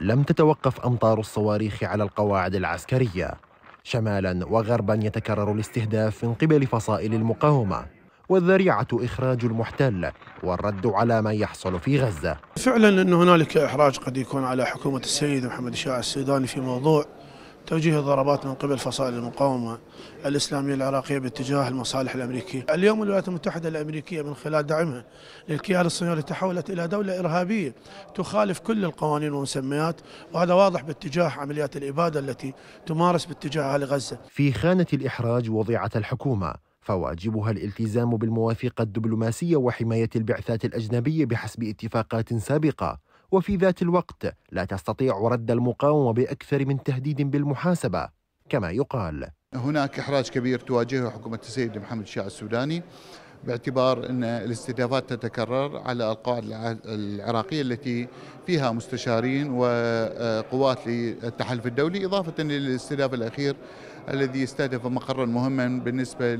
لم تتوقف أمطار الصواريخ على القواعد العسكرية شمالا وغربا يتكرر الاستهداف من قبل فصائل المقاومة والذريعة إخراج المحتل والرد على ما يحصل في غزة فعلا أن هنالك إحراج قد يكون على حكومة السيد محمد الشاه السوداني في موضوع توجيه الضربات من قبل فصائل المقاومة الإسلامية العراقية باتجاه المصالح الأمريكية اليوم الولايات المتحدة الأمريكية من خلال دعمها للكيان الصهيوني تحولت إلى دولة إرهابية تخالف كل القوانين والمسميات وهذا واضح باتجاه عمليات الإبادة التي تمارس باتجاه أهل غزة في خانة الإحراج وضعت الحكومة فواجبها الالتزام بالمواثيق الدبلوماسية وحماية البعثات الأجنبية بحسب اتفاقات سابقة وفي ذات الوقت لا تستطيع رد المقاومة بأكثر من تهديد بالمحاسبة كما يقال هناك إحراج كبير تواجهه حكومة السيد محمد الشاع السوداني باعتبار أن الاستهدافات تتكرر على القاعدة العراقية التي فيها مستشارين وقوات للتحالف الدولي إضافة للاستهداف الأخير الذي استهدف مقرا مهما بالنسبه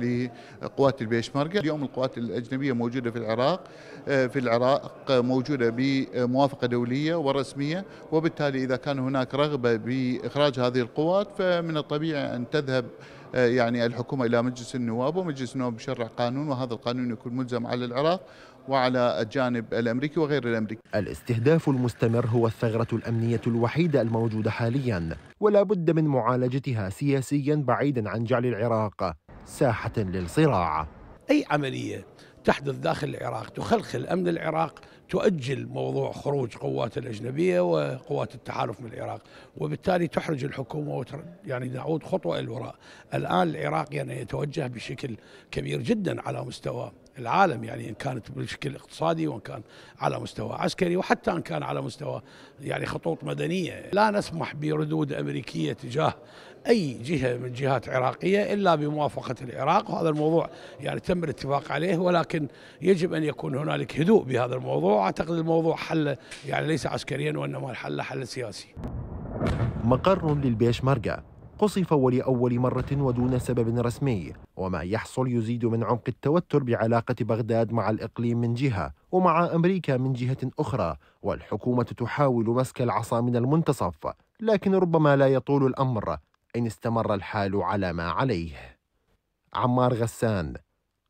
لقوات البيشمركه، اليوم القوات الاجنبيه موجوده في العراق في العراق موجوده بموافقه دوليه ورسميه، وبالتالي اذا كان هناك رغبه باخراج هذه القوات فمن الطبيعي ان تذهب آه، يعني الحكومة إلى مجلس النواب ومجلس النواب يشرع قانون وهذا القانون يكون ملزم على العراق وعلى الجانب الأمريكي وغير الأمريكي الاستهداف المستمر هو الثغرة الأمنية الوحيدة الموجودة حاليا ولا بد من معالجتها سياسيا بعيدا عن جعل العراق ساحة للصراع أي عملية تحدث داخل العراق تخلخل أمن العراق تؤجل موضوع خروج قوات الأجنبية وقوات التحالف من العراق وبالتالي تحرج الحكومة يعني نعود خطوة الوراء الآن العراق يعني يتوجه بشكل كبير جدا على مستوى العالم يعني إن كانت بشكل اقتصادي وإن كان على مستوى عسكري وحتى إن كان على مستوى يعني خطوط مدنية لا نسمح بردود أمريكية تجاه أي جهة من جهات عراقية إلا بموافقة العراق وهذا الموضوع يعني تم الاتفاق عليه ولكن يجب أن يكون هنالك هدوء بهذا الموضوع أعتقد الموضوع حل يعني ليس عسكريا وإنما الحل حل سياسي مقر للبيشمركة قصف ولأول مرة ودون سبب رسمي وما يحصل يزيد من عمق التوتر بعلاقة بغداد مع الإقليم من جهة ومع أمريكا من جهة أخرى والحكومة تحاول مسك العصا من المنتصف لكن ربما لا يطول الأمر إن استمر الحال على ما عليه عمار غسان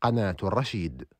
قناة الرشيد